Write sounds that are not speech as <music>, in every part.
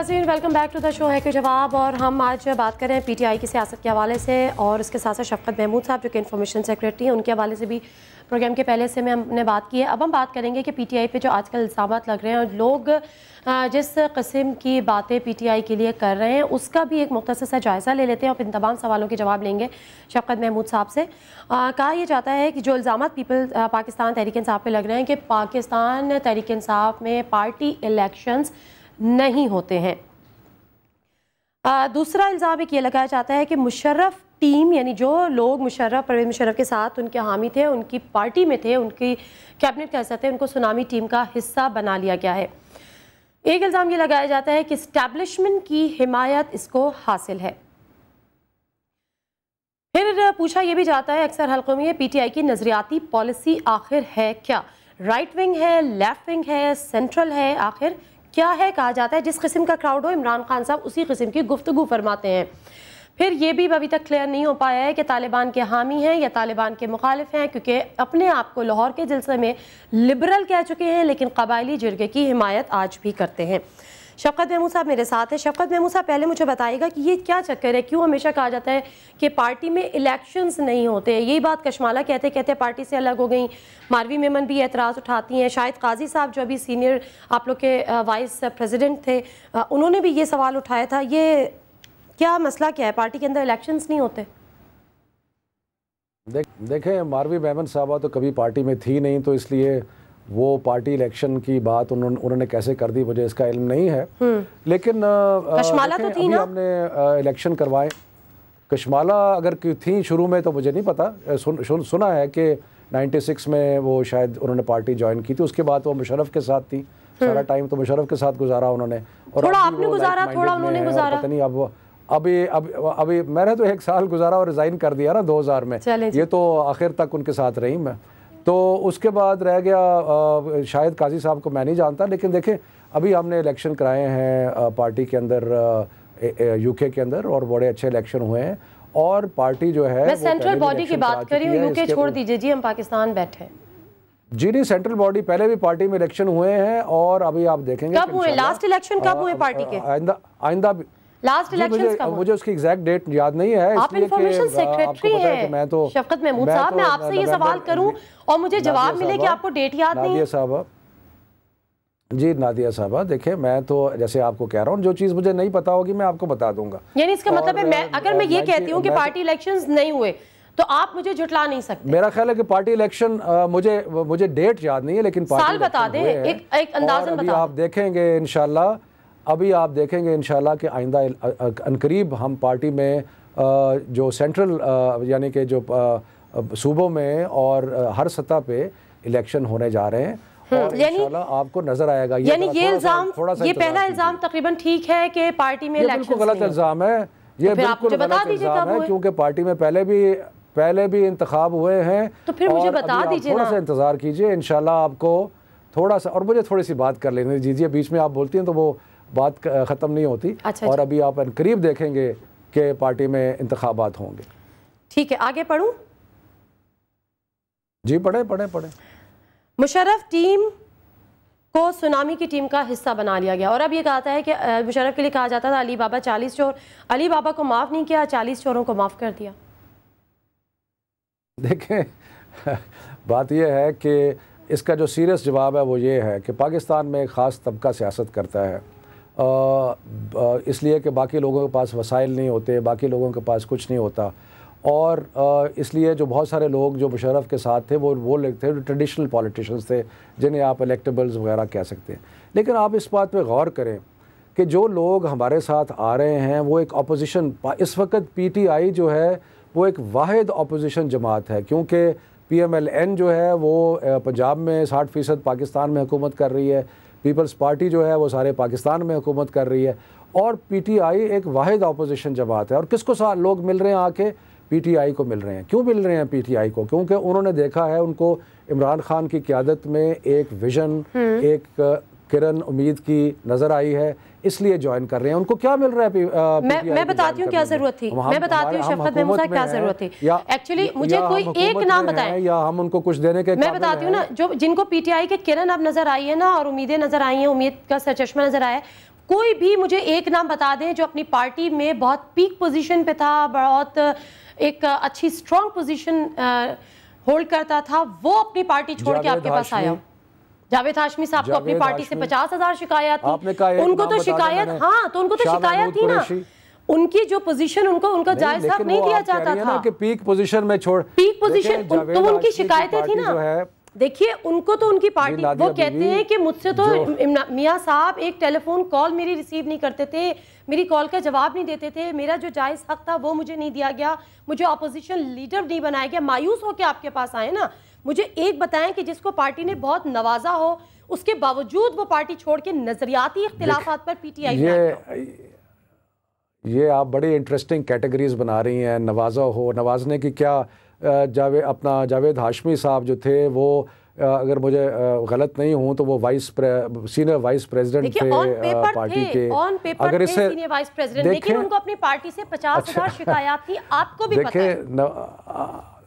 नाजीन welcome back to the show है के जवाब और हम आज बात कर रहे हैं पीटीआई की सियासत के हवाले से और उसके साथ साथ शफकत महमूद साहब जो कि इन्फॉर्मेशन सेक्रेटरी हैं उनके हवाले से भी प्रोग्राम के पहले से मैं हमने बात की है अब हम बात करेंगे कि पीटीआई पे जो आजकल इल्ज़ाम लग रहे हैं और लोग जिस कस्म की बातें पी के लिए कर रहे हैं उसका भी एक मुख्तर सा जायज़ा ले लेते हैं और इन तमाम सवालों के जवाब लेंगे शफकत महमूद साहब से कहा यह जाता है कि जो इल्ज़ाम पीपल पाकिस्तान तहरीक साहब पर लग रहे हैं कि पाकिस्तान तहरीक साहब में पार्टी इलेक्शंस नहीं होते हैं आ, दूसरा इल्ज़ाम एक ये लगाया जाता है कि मुशर्रफ टीम यानी जो लोग मुशर्रफ परवेज मुशर्रफ के साथ उनके हामी थे उनकी पार्टी में थे उनकी कैबिनेट कह सकते हैं उनको सुनामी टीम का हिस्सा बना लिया गया है एक इल्ज़ाम ये लगाया जाता है कि इस्टेबलिशमेंट की हिमायत इसको हासिल है फिर पूछा यह भी जाता है अक्सर हलकों में पी टी आई की नज़रियाती पॉलिसी आखिर है क्या राइट विंग है लेफ्ट विंग है सेंट्रल है आखिर क्या है कहा जाता है जिस किस्म का क्राउड हो इमरान खान साहब उसी किस्म की गुफ्तु फरमाते हैं फिर ये भी अभी तक क्लियर नहीं हो पाया है कि तालिबान के हामी हैं या तालिबान के मुखालिफ हैं क्योंकि अपने आप को लाहौर के जलसे में लिबरल कह चुके हैं लेकिन कबायली जिरगे की हिमायत आज भी करते हैं शफकत महमूद साहब मेरे साथ हैं शफकत महमूद साहब पहले मुझे बताएगा कि ये क्या चक्कर है क्यों हमेशा कहा जाता है कि पार्टी में इलेक्शंस नहीं होते यही बात कश्माला कहते कहते पार्टी से अलग हो गई मारवी मेमन भी एतराज़ उठाती हैं शायद काजी साहब जो अभी सीनियर आप लोग के वाइस प्रेजिडेंट थे उन्होंने भी ये सवाल उठाया था ये क्या मसला क्या है पार्टी के अंदर इलेक्शंस नहीं होते देख देखें मारवी मेमन साहबा तो कभी पार्टी में थी नहीं तो इसलिए वो पार्टी इलेक्शन की बात उन्होंने उन्होंने कैसे कर दी मुझे इसका इल्म नहीं है हम्म। लेकिन कश्माला तो थी ना हमने इलेक्शन करवाए कश्माला अगर की थी शुरू में तो मुझे नहीं पता सुन, सुन, सुना है कि 96 में वो शायद उन्होंने पार्टी ज्वाइन की थी उसके बाद वो मुशरफ के साथ थी हम्म। सारा टाइम तो मुशरफ के साथ गुजारा उन्होंने और पता नहीं अब अभी अभी अभी मैंने तो एक साल गुजारा और रिज़ाइन कर दिया ना 2000 में ये तो आखिर तक उनके साथ रही मैं तो उसके बाद रह गया आ, शायद काजी साहब को मैं नहीं जानता लेकिन देखें अभी हमने इलेक्शन कराए हैं पार्टी के अंदर यूके के अंदर और बड़े अच्छे इलेक्शन हुए हैं और पार्टी जो है सेंट्रल बॉडी की बात कर रही यूके छोड़ दीजिए जी हम पाकिस्तान बैठे जी नहीं सेंट्रल बॉडी पहले भी पार्टी में इलेक्शन हुए हैं और अभी आप देखेंगे कब हुए लास्ट इलेक्शन कब हुए पार्टी के आइंदा आइंदा लास्ट इलेक्शंस का मुझे उसकी एग्जैक्ट डेट याद नहीं है आप इंफॉर्मेशन सेक्रेटरी हाँ, हैं मैं तो शफकत महमूद साहब मैं तो आपसे ये सवाल करूं और मुझे जवाब मिले कि आपको डेट याद नहीं है साहब जी नादिया साहबा देखिए मैं तो जैसे आपको कह रहा हूँ जो चीज़ मुझे नहीं पता होगी मैं आपको बता दूंगा यानी इसका मतलब है मैं अगर मैं ये कहती हूँ कि पार्टी इलेक्शंस तो- नहीं हुए तो आप मुझे जुटला नहीं सकते मेरा ख्याल है कि पार्टी इलेक्शन मुझे मुझे डेट याद नहीं है लेकिन साल बता दें एक एक अंदाजन बता आप देखेंगे इनशाला अभी आप देखेंगे इन शाला कि आइंदा अनकरीब हम पार्टी में जो सेंट्रल यानी कि जो सूबों में और हर सतह पे इलेक्शन होने जा रहे हैं हम्म, यानी आपको नजर आएगा ये यानी ये इल्जाम ये पहला इल्जाम तकरीबन ठीक है कि पार्टी में इलेक्शन गलत इल्जाम है ये बिल्कुल गलत इल्जाम है तो क्योंकि पार्टी में पहले भी पहले भी इंतखब हुए हैं तो फिर मुझे बता दीजिए थोड़ा सा इंतजार कीजिए इनशाला आपको थोड़ा सा और मुझे थोड़ी सी बात कर लेने दीजिए बीच में आप बोलती हैं तो वो बात ख़त्म नहीं होती अच्छा, अच्छा और अभी आप करीब देखेंगे कि पार्टी में इंतबात होंगे ठीक है आगे पढ़ूँ जी पढ़े पढ़े पढ़े मुशरफ टीम को सुनामी की टीम का हिस्सा बना लिया गया और अब ये कहाता है कि मुशरफ के लिए कहा जाता था अली बाबा चालीस चोर अली बाबा को माफ़ नहीं किया चालीस चोरों को माफ़ कर दिया देखें <laughs> बात यह है कि इसका जो सीरियस जवाब है वो ये है कि पाकिस्तान में एक ख़ास तबका सियासत करता है इसलिए कि बाकी लोगों के पास वसाइल नहीं होते बाकी लोगों के पास कुछ नहीं होता और इसलिए जो बहुत सारे लोग जो मुशरफ के साथ थे वो वो लोग थे जो ट्रेडिशनल पॉलिटिशियंस थे जिन्हें आप इलेक्टेबल्स वगैरह कह सकते हैं लेकिन आप इस बात पे गौर करें कि जो लोग हमारे साथ आ रहे हैं वो एक अपोजिशन इस वक्त पीटीआई जो है वो एक वाद अपोजिशन जमात है क्योंकि पी एम एल एन जो है वो पंजाब में साठ फ़ीसद पाकिस्तान में हुकूमत कर रही है पीपल्स पार्टी जो है वो सारे पाकिस्तान में हुकूमत कर रही है और पीटीआई एक वाद अपोजिशन जमात है और किसको लोग मिल रहे हैं आके पीटीआई को मिल रहे हैं क्यों मिल रहे हैं पीटीआई को क्योंकि उन्होंने देखा है उनको इमरान खान की क्यादत में एक विजन हम्म। एक किरण उम्मीद की नज़र आई है इसलिए ज्वाइन कर रहे हैं उनको क्या मिल रहा है uh, मैं, बताती हूँ क्या जरूरत थी मैं बताती हूँ शफकत महमूदा क्या जरूरत थी एक्चुअली मुझे कोई एक नाम बताए या हम उनको कुछ देने के मैं बताती हूँ ना जो जिनको पीटीआई के किरण अब नजर आई है ना और उम्मीदें नजर आई हैं उम्मीद का सर चश्मा नजर आया कोई भी मुझे एक नाम बता दें जो अपनी पार्टी में बहुत पीक पोजीशन पे था बहुत uh, एक uh, अच्छी स्ट्रॉन्ग पोजीशन होल्ड करता था वो अपनी पार्टी छोड़ के आपके पास आया जावेद हाशमी साहब को अपनी पार्टी से पचास हजार शिकायत उनको तो शिकायत हाँ तो उनको तो शिकायत थी ना उनकी जो पोजीशन उनको उनका जायज साहब नहीं दिया जाता था कि पीक पोजीशन में छोड़ पीक पोजीशन तो उनकी शिकायतें थी ना देखिए उनको तो उनकी पार्टी वो कहते हैं कि मुझसे तो मियाँ साहब एक टेलीफोन कॉल मेरी रिसीव नहीं करते थे मेरी कॉल का जवाब नहीं देते थे मेरा जो जायज़ हक था वो मुझे नहीं दिया गया मुझे अपोजिशन लीडर नहीं बनाया गया मायूस होकर आपके पास आए ना मुझे एक बताएं कि जिसको पार्टी ने बहुत नवाजा हो उसके बावजूद वो पार्टी छोड़ के नजरियाती इख्तिलाफात पर पीटीआई ये ये आप बड़ी इंटरेस्टिंग कैटेगरीज बना रही हैं नवाजा हो नवाजने की क्या जावे अपना जावेद हाशमी साहब जो थे वो अगर मुझे गलत नहीं हूं तो वो वाइस सीनियर वाइस प्रेसिडेंट थे पार्टी थे, के अगर इसे वाइस प्रेसिडेंट लेकिन उनको अपनी पार्टी से पचास अच्छा। हजार शिकायत थी आपको भी पता देखें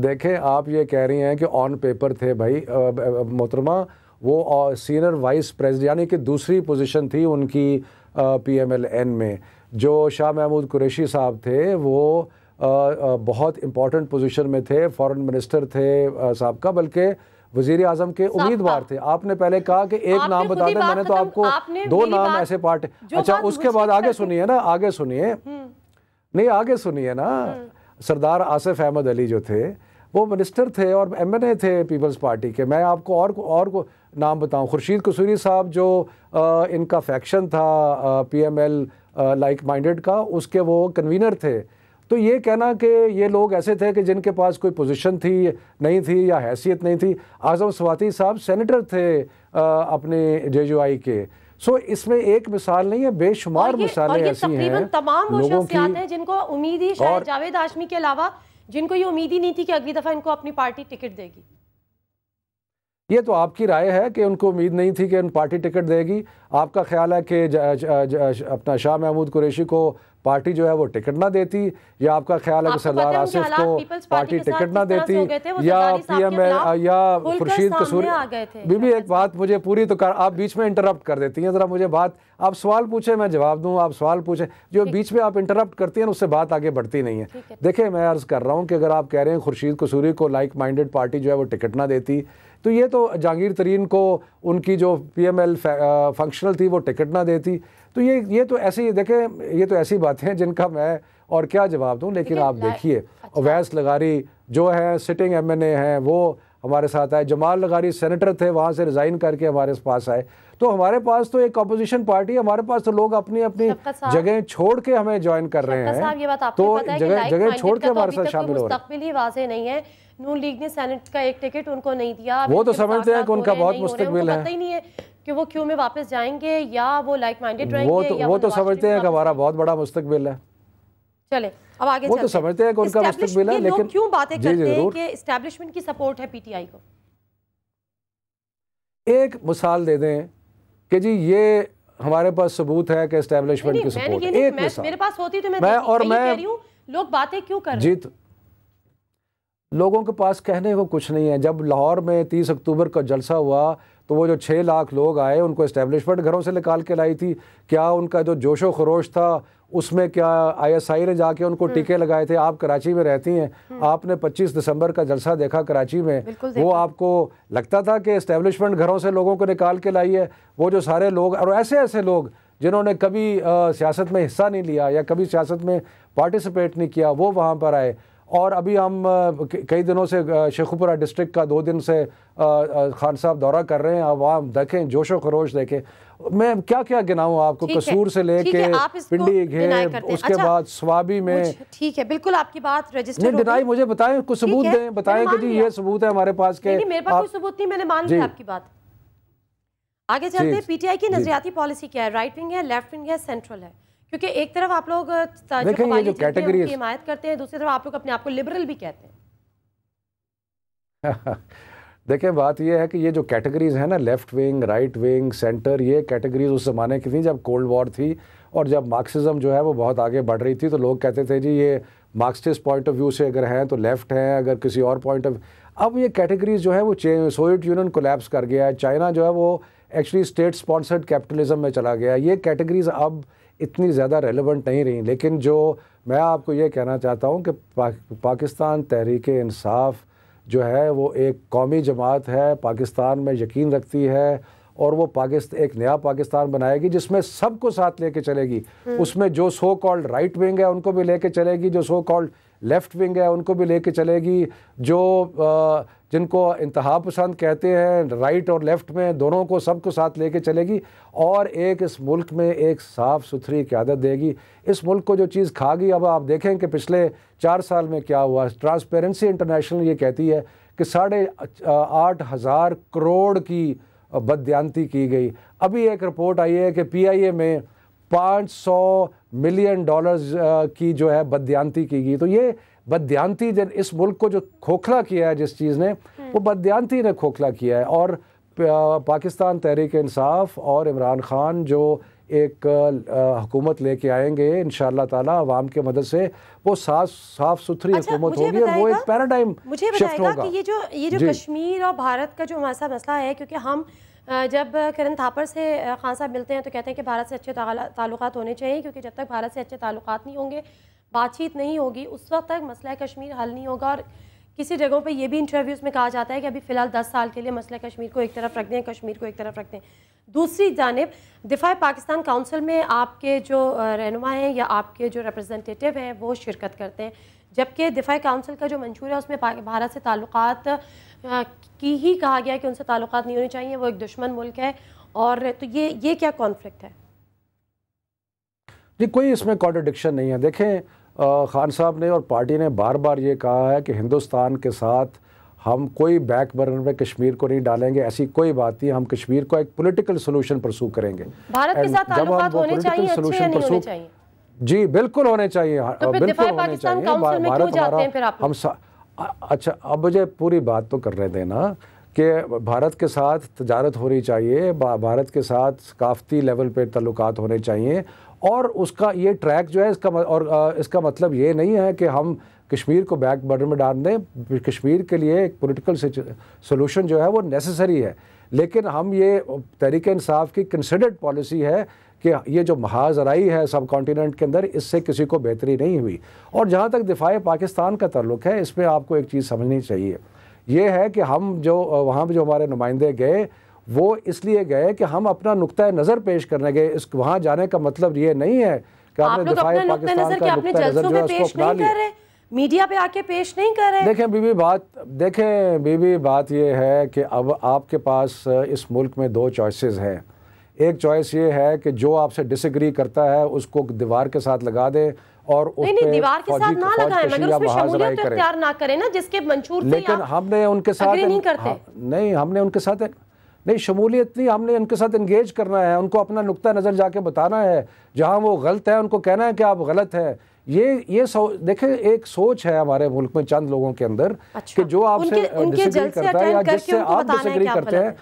देखें आप ये कह रही हैं कि ऑन पेपर थे भाई मोहतरमा वो सीनियर वाइस प्रेसिडेंट यानी कि दूसरी पोजीशन थी उनकी पीएमएलएन में जो शाह महमूद कुरैशी साहब थे वो आ, आ, बहुत इम्पोर्टेंट पोजीशन में थे फॉरेन मिनिस्टर थे साहब का बल्कि वजीर आजम के उम्मीदवार थे आपने पहले कहा कि एक नाम बता दें मैंने तो आपको दो नाम ऐसे पार्ट अच्छा उसके बाद आगे सुनिए ना आगे सुनिए हम्म। नहीं आगे सुनिए ना हम्म। सरदार आसिफ अहमद अली जो थे वो मिनिस्टर थे और एमएनए थे पीपल्स पार्टी के मैं आपको और और को नाम बताऊं खुर्शीद कसूरी साहब जो आ, इनका फैक्शन था पीएमएल लाइक माइंडेड का उसके वो कन्वीनर थे तो ये कहना कि ये लोग ऐसे थे कि जिनके पास कोई पोजीशन थी नहीं थी या हैसियत नहीं थी आज़म स्वाति साहब सेनेटर थे आ, अपने जे के सो इसमें एक मिसाल नहीं है बेशुमार मिसालें ऐसी हैं तमाम वो हैं जिनको उम्मीद ही शायद जावेद आशमी के अलावा जिनको ये उम्मीद ही नहीं थी कि अगली दफ़ा इनको अपनी पार्टी टिकट देगी ये तो आपकी राय है कि उनको उम्मीद नहीं थी कि उन पार्टी टिकट देगी आपका ख्याल है कि अपना शाह महमूद कुरेशी को पार्टी जो है वो टिकट ना देती या आपका ख्याल है कि सरदार आसिफ को पार्टी टिकट ना देती तो या पी एम या खुर्शीद कसूरी बीबी एक बात मुझे पूरी तो कर आप बीच में इंटरप्ट कर देती हैं ज़रा मुझे बात आप सवाल पूछे मैं जवाब दूँ आप सवाल पूछें जो बीच में आप इंटरप्ट करती हैं उससे बात आगे बढ़ती नहीं है देखिए मैं अर्ज़ कर रहा हूँ कि अगर आप कह रहे हैं खुर्शीद कसूरी को लाइक माइंडेड पार्टी जो है वो टिकट ना देती तो ये तो जहांगीर तरीन को उनकी जो पीएमएल फंक्शनल थी वो टिकट ना देती तो ये ये तो ऐसी देखें ये तो ऐसी बातें हैं जिनका मैं और क्या जवाब दूँ लेकिन आप देखिए अच्छा। अवैस लगारी जो है सिटिंग ए हैं वो हमारे साथ आए जमाल लगारी सेनेटर थे वहाँ से रिज़ाइन करके हमारे पास आए तो हमारे पास तो एक अपोजिशन पार्टी है हमारे पास तो लोग अपनी अपनी जगह छोड़ के हमें ज्वाइन कर रहे हैं तो जगह जगह छोड़ के तो हमारे साथ शामिल हो रहे हैं नहीं है नून लीग ने सेनेट का एक टिकट उनको नहीं दिया वो तो समझते हैं कि उनका बहुत मुस्तकबिल है पता ही नहीं है कि वो क्यों में वापस जाएंगे या वो लाइक माइंडेड रहेंगे तो वो तो, वो तो समझते हैं कि हमारा बहुत बड़ा मुस्तकबिल है चले अब आगे वो तो समझते हैं कि उनका मुस्तकबिल है लेकिन क्यों बातें करते हैं कि एस्टैब्लिशमेंट की सपोर्ट है पीटीआई को एक मिसाल दे दें कि जी ये हमारे पास सबूत है कि एस्टैब्लिशमेंट की सपोर्ट है एक मिसाल मेरे पास होती तो मैं और मैं लोग बातें क्यों कर जीत लोगों के पास कहने को कुछ नहीं है जब लाहौर में तीस अक्टूबर का जलसा हुआ तो वो जो छः लाख लोग आए उनको इस्टेब्लिशमेंट घरों से निकाल के लाई थी क्या उनका जो जोशो खरोश था उसमें क्या आईएसआई ने जाके उनको हम्म। टीके लगाए थे आप कराची में रहती हैं हम्म। आपने 25 दिसंबर का जलसा देखा कराची में वो आपको लगता था कि इस्टेब्लिशमेंट घरों से लोगों को निकाल के लाई है वो जो सारे लोग और ऐसे ऐसे लोग जिन्होंने कभी सियासत में हिस्सा नहीं लिया या कभी सियासत में पार्टिसिपेट नहीं किया वो वहाँ पर आए और अभी हम कई दिनों से शेखुपुरा डिस्ट्रिक्ट का दो दिन से खान साहब दौरा कर रहे हैं आवाम देखें जोशो खरोश देखें मैं क्या क्या गिनाऊँ आपको कसूर से लेके पिंडी घे उसके अच्छा, बाद स्वाबी में ठीक है बिल्कुल आपकी बात रजिस्टर नहीं डिनाई मुझे बताएं कुछ सबूत दें बताएं कि जी ये सबूत है हमारे पास के मेरे पास कोई सबूत नहीं मैंने मान लिया आपकी बात आगे चलते हैं पीटीआई की नजरियाती पॉलिसी क्या है राइट विंग है लेफ्ट विंग है सेंट्रल है क्योंकि एक तरफ आप लोग हिमायत करते हैं दूसरी तरफ आप लोग अपने आप को लिबरल भी कहते हैं <laughs> देखें बात यह है कि ये जो कैटेगरीज हैं ना left wing right wing centre ये कैटेगरीज उस ज़माने की थी जब कोल्ड वॉर थी और जब मार्क्सिज्म जो है वो बहुत आगे बढ़ रही थी तो लोग कहते थे जी ये मार्क्सिस्ट पॉइंट ऑफ व्यू से अगर हैं तो लेफ़्ट हैं अगर किसी और पॉइंट ऑफ अब ये कैटेगरीज जो है वो सोवियत यूनियन कोलेप्स कर गया है चाइना जो है वो एक्चुअली स्टेट स्पॉन्सर्ड कैपिटलिज्म में चला गया ये कैटेगरीज अब इतनी ज़्यादा रेलिवेंट नहीं रहीं लेकिन जो मैं आपको ये कहना चाहता हूँ कि पा, पाकिस्तान तहरीक इंसाफ जो है वो एक कौमी जमात है पाकिस्तान में यकीन रखती है और वो पाकिस्तान एक नया पाकिस्तान बनाएगी जिसमें सबको साथ लेके चलेगी हम्म। उसमें जो सो कॉल्ड राइट विंग है उनको भी लेके चलेगी जो सो कॉल्ड लेफ़्ट विंग है उनको भी लेके चलेगी जो जिनको इंतहा पसंद कहते हैं राइट और लेफ़्ट में दोनों को सबको साथ लेके चलेगी और एक इस मुल्क में एक साफ़ सुथरी क्यादत देगी इस मुल्क को जो चीज़ खा गई अब आप देखें कि पिछले चार साल में क्या हुआ ट्रांसपेरेंसी इंटरनेशनल ये कहती है कि साढ़े आठ हज़ार करोड़ की बदयांती की गई अभी एक रिपोर्ट आई है कि पीआईए में पाँच सौ मिलियन डॉलर्स की जो है बदयांती की गई तो ये बदयांती जन इस मुल्क को जो खोखला किया है जिस चीज़ ने वो हम्म। बदयांती ने खोखला किया है और पाकिस्तान तहरीक इंसाफ और इमरान खान जो एक हुकूमत लेके आएंगे इन ताला आवाम के मदद से वो साफ साफ सुथरी अच्छा, होगी और वो एक पैराडाइम मुझे बताएगा कि ये जो ये जो कश्मीर और भारत का जो हमारा मसला है क्योंकि हम जब किरण थापर से खान साहब मिलते हैं तो कहते हैं कि भारत से अच्छे ताल्लुक होने चाहिए क्योंकि जब तक भारत से अच्छे ताल्लुक नहीं होंगे बातचीत नहीं होगी उस वक्त तक मसला कश्मीर हल नहीं होगा और किसी जगहों पे ये भी इंटरव्यूज़ में कहा जाता है कि अभी फ़िलहाल दस साल के लिए मसला कश्मीर को एक तरफ रख दें कश्मीर को एक तरफ रख दें दूसरी जानब दिफा पाकिस्तान काउंसिल में आपके जो रहनुमा हैं या आपके जो रिप्रेजेंटेटिव हैं वो शिरकत करते हैं जबकि दिफा काउंसिल का जो मंशूर है उसमें भारत से ताल्लुक की ही कहा गया कि उनसे ताल्लुक नहीं होने चाहिए वो एक दुश्मन मुल्क है और तो ये ये क्या कॉन्फ्लिक्ट है जी कोई इसमें कॉन्ट्रडिक्शन नहीं है देखें ख़ान साहब ने और पार्टी ने बार बार ये कहा है कि हिंदुस्तान के साथ हम कोई बैक बर्नर में कश्मीर को नहीं डालेंगे ऐसी कोई बात नहीं हम कश्मीर को एक पॉलिटिकल सोल्यूशन परसू करेंगे भारत के साथ होने चाहिए, अच्छे नहीं होने चाहिए जी बिल्कुल होने चाहिए हाँ, तो फिर होने चाहिए भारत में क्यों जाते हैं फिर आप हम अच्छा अब मुझे पूरी बात तो कर रहे थे ना कि भारत के साथ तजारत होनी चाहिए भारत के साथ काफ़ती लेवल पे तल्लुकात होने चाहिए और उसका ये ट्रैक जो है इसका और इसका मतलब ये नहीं है कि हम कश्मीर को बैक बॉर्डर में डाल दें कश्मीर के लिए एक पोलिटिकल सोलूशन जो है वो नेसेसरी है लेकिन हम ये तरीक़ानसाफ़ की कंसिडर्ड पॉलिसी है कि ये जो महाजराई है सब कॉन्टीनेंट के अंदर इससे किसी को बेहतरी नहीं हुई और जहाँ तक दिफाए पाकिस्तान का तल्लक है इसमें आपको एक चीज़ समझनी चाहिए यह है कि हम जो वहाँ पर जो हमारे नुमाइंदे गए वो इसलिए गए कि हम अपना नुकतः नज़र पेश करने गए इस वहाँ जाने का मतलब ये नहीं है कि आपने दिफाए पाकिस्तान का नुकतः नज़र जो है उसको अपना लिया मीडिया पे आके पेश नहीं कर रहे देखें बीबी बात देखें बीबी बात यह है कि अब आपके पास इस मुल्क में दो चॉइसेस हैं एक चॉइस ये है कि जो आपसे डिसग्री करता है उसको दीवार के साथ लगा दे और नहीं, लेकिन हमने उनके साथ हाँ, नहीं हमने उनके साथ नहीं शमूलियत नहीं हमने उनके साथ इंगेज करना है उनको अपना नुकता नज़र जाके बताना है जहाँ वो गलत है उनको कहना है कि आप गलत हैं ये ये देखे एक सोच है हमारे मुल्क में चंद लोगों के अंदर अच्छा, कि जो आपसे डिसग्री करता है या जिससे आप डिसग्री करते हैं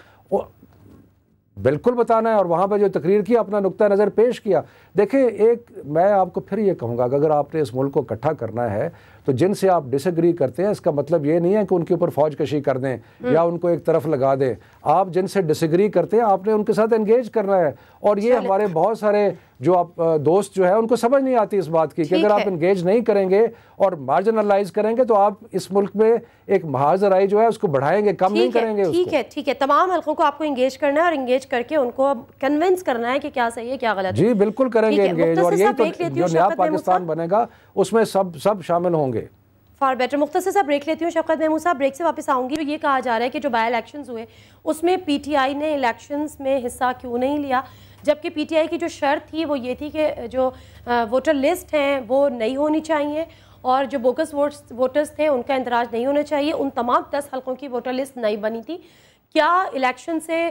बिल्कुल बताना है और वहाँ पर जो तकरीर किया अपना नुकतः नज़र पेश किया देखिए एक मैं आपको फिर ये कहूँगा कि अगर आपने इस मुल्क को इकट्ठा करना है तो जिनसे आप डिसग्री करते हैं इसका मतलब ये नहीं है कि उनके ऊपर फौज कशी कर दें हम्म। या उनको एक तरफ लगा दें आप जिनसे डिसग्री करते हैं आपने उनके साथ एंगेज करना है और ये हमारे बहुत सारे जो आप दोस्त जो है उनको समझ नहीं आती इस बात की कि अगर आप इंगेज नहीं करेंगे और मार्जिनलाइज करेंगे तो आप इस मुल्क में एक महाजराई जो है उसको बढ़ाएंगे कम नहीं करेंगे ठीक है ठीक है तमाम हल्कों को आपको इंगेज करना है और इंगेज करके उनको कन्विंस करना है कि क्या सही है क्या गलत जी बिल्कुल करेंगे एंगेज और यही तो जो नया पाकिस्तान बनेगा उसमें सब सब शामिल होंगे फार बेटर मुख्तर सा ब्रेक लेती हूँ शफकत महमूद साहब ब्रेक से वापस आऊँगी तो ये कहा जा रहा है कि जो बाय इलेक्शंस हुए उसमें पीटीआई ने इलेक्शंस में हिस्सा क्यों नहीं लिया जबकि पीटीआई की जो शर्त थी वो ये थी कि जो वोटर लिस्ट हैं वो नहीं होनी चाहिए और जो बोगस वोट्स वोटर्स थे उनका इंदराज नहीं होना चाहिए उन तमाम दस हल्कों की वोटर लिस्ट नहीं बनी थी क्या इलेक्शन से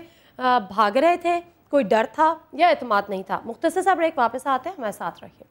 भाग रहे थे कोई डर था या अतमाद नहीं था मुख्तर साहब एक वापस आते हैं हमारे साथ रखिए